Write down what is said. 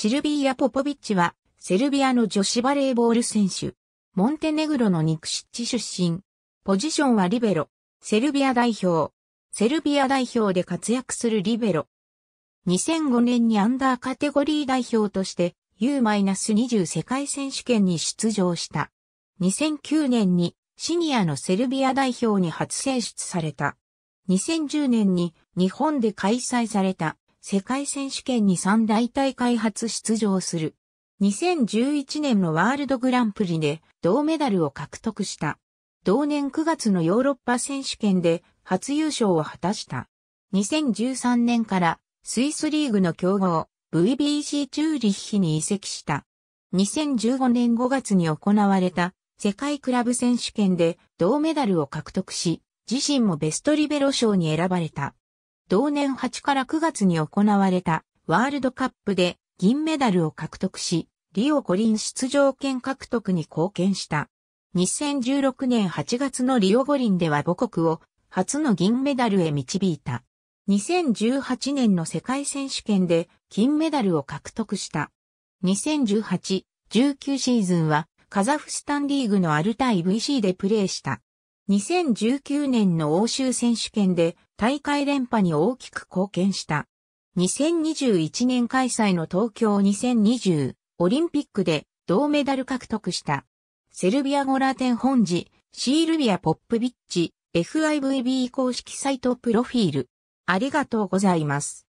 シルビーポポビッチは、セルビアの女子バレーボール選手。モンテネグロのニクシッチ出身。ポジションはリベロ。セルビア代表。セルビア代表で活躍するリベロ。2005年にアンダーカテゴリー代表として U-20 世界選手権に出場した。2009年にシニアのセルビア代表に初選出された。2010年に日本で開催された世界選手権に3大大会初出場する。2011年のワールドグランプリで銅メダルを獲得した。同年9月のヨーロッパ選手権で初優勝を果たした。2013年からスイスリーグの強豪 VBC チューリッヒに移籍した。2015年5月に行われた世界クラブ選手権で銅メダルを獲得し、自身もベストリベロ賞に選ばれた。同年8から9月に行われたワールドカップで銀メダルを獲得し、リオ五輪出場権獲得に貢献した。2016年8月のリオ五輪では母国を初の銀メダルへ導いた。2018年の世界選手権で金メダルを獲得した。2018-19シーズンはカザフスタンリーグのアルタイ VC でプレーした。2019年の欧州選手権で大会連覇に大きく貢献した。2021年開催の東京2020オリンピックで銅メダル獲得した。セルビアゴラテン本寺、シールビア・ポップビッチ、FIVB 公式サイトプロフィール。ありがとうございます。